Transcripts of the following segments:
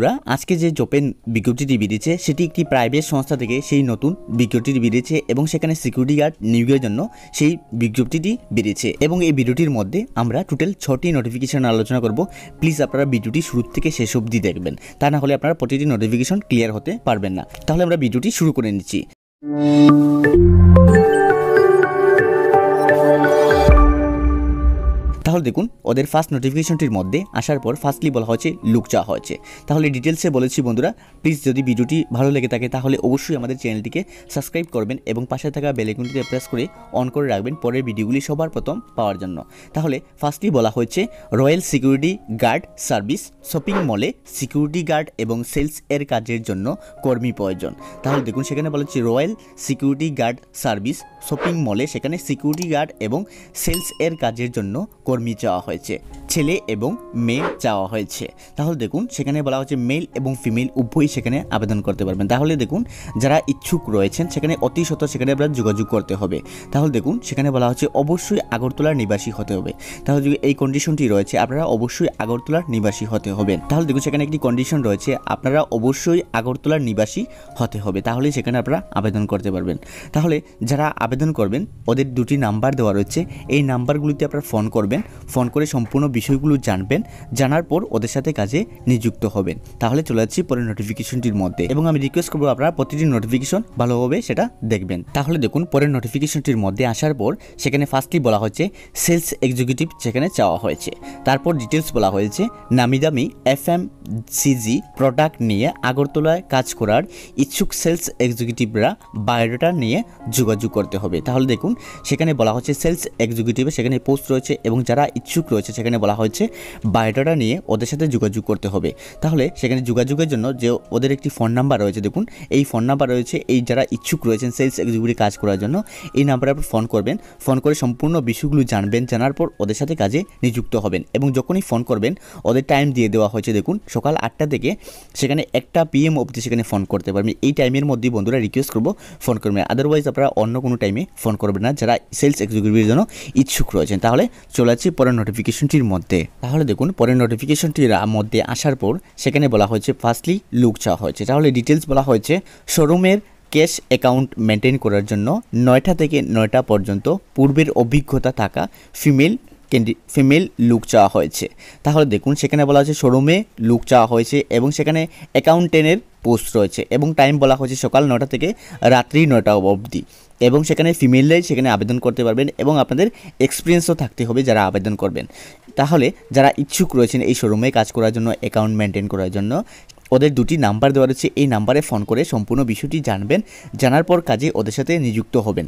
বন্ধুরা আজকে যে জোপেন বিজ্ঞপ্তিটি বেরিয়েছে সেটি একটি প্রাইভেট সংস্থা থেকে সেই নতুন বিজ্ঞপ্তিটি বেরিয়েছে এবং সেখানে সিকিউরিটি গার্ড নিয়োগের জন্য সেই বিজ্ঞপ্তিটি বেরিয়েছে এবং এই ভিডিওটির মধ্যে আমরা টোটাল ছটি নোটিফিকেশান আলোচনা করব প্লিজ আপনারা ভিডিওটি শুরু থেকে শেষ অবধি দেখবেন তা না হলে আপনারা প্রতিটি নোটিফিকেশন ক্লিয়ার হতে পারবেন না তাহলে আমরা ভিডিওটি শুরু করে নিচ্ছি তাহলে দেখুন ওদের ফার্স্ট নোটিফিকেশনটির মধ্যে আসার পর ফার্স্টলি বলা হয়েছে লুক চাওয়া হয়েছে তাহলে ডিটেলসে বলেছি বন্ধুরা প্লিজ যদি ভিডিওটি ভালো লেগে থাকে তাহলে অবশ্যই আমাদের চ্যানেলটিকে সাবস্ক্রাইব করবেন এবং পাশে থাকা বেলেকুনটিতে প্রেস করে অন করে রাখবেন পরের ভিডিওগুলি সবার প্রথম পাওয়ার জন্য তাহলে ফার্স্টলি বলা হয়েছে royal security guard service shopping মলে সিকিউরিটি গার্ড এবং সেলস এর কাজের জন্য কর্মী প্রয়োজন তাহলে দেখুন সেখানে বলা হচ্ছে royal security guard service shopping মলে সেখানে সিকিউরিটি গার্ড এবং সেলস এর কাজের জন্য কর্মী মি চাওয়া হয়েছে ছেলে এবং মেয়ে চাওয়া হয়েছে তাহলে দেখুন সেখানে বলা হচ্ছে মেল এবং ফিমেল উভয়ই সেখানে আবেদন করতে পারবেন তাহলে দেখুন যারা ইচ্ছুক রয়েছেন সেখানে অতি শত সেখানে আপনার যোগাযোগ করতে হবে তাহলে দেখুন সেখানে বলা হচ্ছে অবশ্যই আগরতলার নিবাসী হতে হবে তাহলে যদি এই কন্ডিশনটি রয়েছে আপনারা অবশ্যই আগরতলার নিবাসী হতে হবে তাহলে দেখুন সেখানে একটি কন্ডিশন রয়েছে আপনারা অবশ্যই আগরতলার নিবাসী হতে হবে তাহলে সেখানে আপনারা আবেদন করতে পারবেন তাহলে যারা আবেদন করবেন ওদের দুটি নাম্বার দেওয়া রয়েছে এই নাম্বারগুলিতে আপনারা ফোন করবেন ফোন করে সম্পূর্ণ বিষয়গুলো জানবেন জানার পর ওদের সাথে কাজে নিযুক্ত হবেন তাহলে চলে যাচ্ছি পরের নোটিফিকেশনটির মধ্যে এবং আমি রিকোয়েস্ট করবো আপনারা প্রতিদিন নোটিফিকেশন ভালোভাবে সেটা দেখবেন তাহলে দেখুন পরের নোটিফিকেশনটির মধ্যে আসার পর সেখানে ফার্স্টলি বলা হয়েছে সেলস এক্সিকিউটিভ সেখানে চাওয়া হয়েছে তারপর ডিটেলস বলা হয়েছে নামি দামি এফ এম সিজি প্রোডাক্ট নিয়ে আগরতলায় কাজ করার ইচ্ছুক সেলস এক্সিকিউটিভরা বায়োডাটা নিয়ে যোগাযোগ করতে হবে তাহলে দেখুন সেখানে বলা হচ্ছে সেলস এক্সিকিউটিভে সেখানে পোস্ট রয়েছে এবং যারা ইচ্ছুক রয়েছে সেখানে বলা হয়েছে বায়োডাটা নিয়ে ওদের সাথে যোগাযোগ করতে হবে তাহলে সেখানে যোগাযোগের জন্য যে ওদের একটি ফোন নাম্বার রয়েছে দেখুন এই ফোন নাম্বার রয়েছে এই যারা ইচ্ছুক রয়েছেন সেলস এক্সিকিউটিভ কাজ করার জন্য এই নাম্বারে আপনি ফোন করবেন ফোন করে সম্পূর্ণ বিষয়গুলো জানবেন জানার পর ওদের সাথে কাজে নিযুক্ত হবেন এবং যখনই ফোন করবেন ওদের টাইম দিয়ে দেওয়া হয়েছে দেখুন সকাল আটটা থেকে সেখানে একটা পিএম অবধি সেখানে ফোন করতে পারবেন এই টাইমের মধ্যেই বন্ধুরা রিকোয়েস্ট করবো ফোন করবেন আদারওয়াইজ আপনারা অন্য কোনো টাইমে ফোন করবেন না যারা সেলস এক্সিকিউটিভের জন্য ইচ্ছুক রয়েছেন তাহলে চলে যাচ্ছি পরের নোটিফিকেশনটির মধ্যে তাহলে দেখুন পরের নোটিফিকেশনটির মধ্যে আসার পর সেখানে বলা হয়েছে ফার্স্টলি লুক চাওয়া হয়েছে তাহলে ডিটেলস বলা হয়েছে শোরুমের ক্যাশ অ্যাকাউন্ট মেনটেন করার জন্য নয়টা থেকে নয়টা পর্যন্ত পূর্বের অভিজ্ঞতা থাকা ফিমেল ফিমেল লুক চাওয়া হয়েছে তাহলে দেখুন সেখানে বলা হয়েছে শোরুমে লুক চাওয়া হয়েছে এবং সেখানে অ্যাকাউন্টেনের পোস্ট রয়েছে এবং টাইম বলা হয়েছে সকাল নটা থেকে রাত্রি নটা অবধি এবং সেখানে ফিমেলরাই সেখানে আবেদন করতে পারবেন এবং আপনাদের এক্সপিরিয়েন্সও থাকতে হবে যারা আবেদন করবেন তাহলে যারা ইচ্ছুক রয়েছেন এই শোরুমে কাজ করার জন্য অ্যাকাউন্ট মেনটেন করার জন্য ওদের দুটি নাম্বার দেওয়া রয়েছে এই নাম্বারে ফোন করে সম্পূর্ণ বিষয়টি জানবেন জানার পর কাজে ওদের সাথে নিযুক্ত হবেন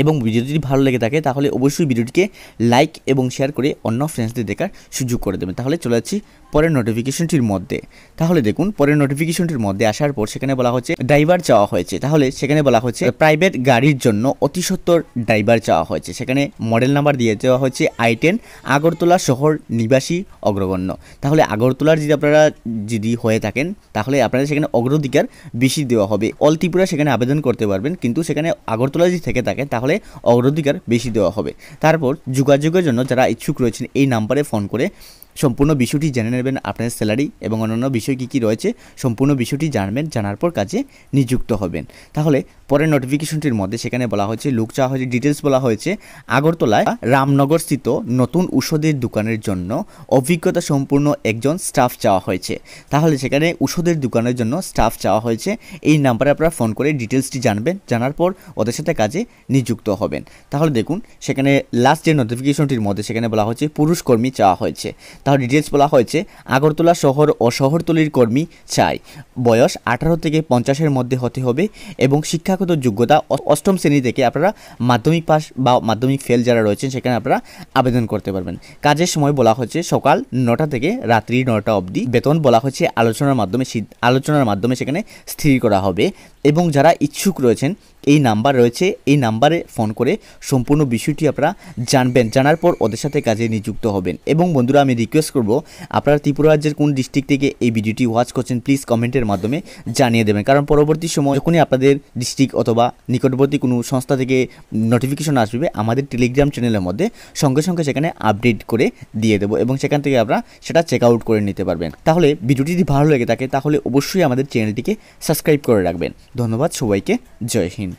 এবং ভিডিও যদি ভালো লেগে থাকে তাহলে অবশ্যই ভিডিওটিকে লাইক এবং শেয়ার করে অন্য ফ্রেন্ডসদের দেখার সুযোগ করে দেবেন তাহলে চলে যাচ্ছি পরের নোটিফিকেশনটির মধ্যে তাহলে দেখুন পরের নোটিফিকেশনটির মধ্যে আসার পর সেখানে বলা হচ্ছে ড্রাইভার চাওয়া হয়েছে তাহলে সেখানে বলা হচ্ছে প্রাইভেট গাড়ির জন্য অতিসত্তর ড্রাইভার চাওয়া হয়েছে সেখানে মডেল নাম্বার দিয়ে দেওয়া হয়েছে আই টেন আগরতলা শহর নিবাসী অগ্রগণ্য তাহলে আগরতলার যদি আপনারা যদি হয়ে থাকেন তাহলে আপনাদের সেখানে অগ্রাধিকার বেশি দেওয়া হবে অল ত্রিপুরা সেখানে আবেদন করতে পারবেন কিন্তু সেখানে আগরতলা যদি থেকে থাকে তাহলে তাহলে অগ্রাধিকার বেশি দেওয়া হবে তারপর যোগাযোগের জন্য যারা ইচ্ছুক রয়েছেন এই নাম্বারে ফোন করে সম্পূর্ণ বিষয়টি জেনে নেবেন আপনার স্যালারি এবং অন্যান্য বিষয় কী কী রয়েছে সম্পূর্ণ বিষয়টি জানবেন জানার পর কাজে নিযুক্ত হবেন তাহলে পরের নোটিফিকেশনটির মধ্যে সেখানে বলা হয়েছে লুক চাওয়া হয়েছে ডিটেলস বলা হয়েছে আগরতলায় রামনগরস্থিত নতুন ওষুধের দোকানের জন্য অভিজ্ঞতা সম্পূর্ণ একজন স্টাফ চাওয়া হয়েছে তাহলে সেখানে ওষুধের দোকানের জন্য স্টাফ চাওয়া হয়েছে এই নাম্বারে আপনারা ফোন করে ডিটেলসটি জানবেন জানার পর ওদের সাথে কাজে নিযুক্ত হবেন তাহলে দেখুন সেখানে লাস্ট যে নোটিফিকেশনটির মধ্যে সেখানে বলা হয়েছে পুরুষ কর্মী চাওয়া হয়েছে তাহলে ডিটেলস বলা হয়েছে আগরতলা শহর ও শহরতলির কর্মী চাই বয়স আঠারো থেকে পঞ্চাশের মধ্যে হতে হবে এবং শিক্ষাগত যোগ্যতা অষ্টম শ্রেণী থেকে আপনারা মাধ্যমিক পাস বা মাধ্যমিক ফেল যারা রয়েছেন সেখানে আপনারা আবেদন করতে পারবেন কাজের সময় বলা হয়েছে সকাল নটা থেকে রাত্রি নটা অবধি বেতন বলা হয়েছে আলোচনার মাধ্যমে আলোচনার মাধ্যমে সেখানে স্থির করা হবে এবং যারা ইচ্ছুক রয়েছেন এই নাম্বার রয়েছে এই নাম্বারে ফোন করে সম্পূর্ণ বিষয়টি আপনারা জানবেন জানার পর ওদের সাথে কাজে নিযুক্ত হবেন এবং বন্ধুরা আমি রিকোয়েস্ট করব আপনারা ত্রিপুরা রাজ্যের কোন ডিস্ট্রিক্ট থেকে এই ভিডিওটি ওয়াচ করছেন প্লিজ কমেন্টের মাধ্যমে জানিয়ে দেবেন কারণ পরবর্তী সময় যখনই আপনাদের ডিস্ট্রিক্ট অথবা নিকটবর্তী কোনো সংস্থা থেকে নোটিফিকেশন আসবে আমাদের টেলিগ্রাম চ্যানেলের মধ্যে সঙ্গে সঙ্গে সেখানে আপডেট করে দিয়ে দেবো এবং সেখান থেকে আপনারা সেটা চেক আউট করে নিতে পারবেন তাহলে ভিডিওটি যদি ভালো লেগে থাকে তাহলে অবশ্যই আমাদের চ্যানেলটিকে সাবস্ক্রাইব করে রাখবেন ধন্যবাদ সবাইকে জয় হিন্দ